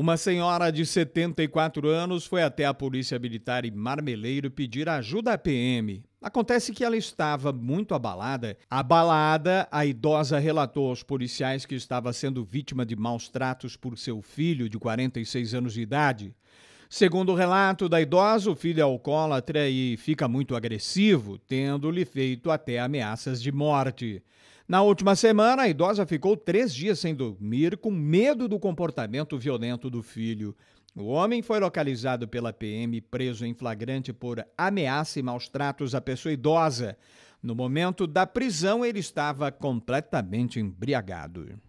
Uma senhora de 74 anos foi até a Polícia Militar em Marmeleiro pedir ajuda à PM. Acontece que ela estava muito abalada. Abalada, a idosa relatou aos policiais que estava sendo vítima de maus tratos por seu filho de 46 anos de idade. Segundo o relato da idosa, o filho é alcoólatra e fica muito agressivo, tendo-lhe feito até ameaças de morte. Na última semana, a idosa ficou três dias sem dormir, com medo do comportamento violento do filho. O homem foi localizado pela PM preso em flagrante por ameaça e maus tratos à pessoa idosa. No momento da prisão, ele estava completamente embriagado.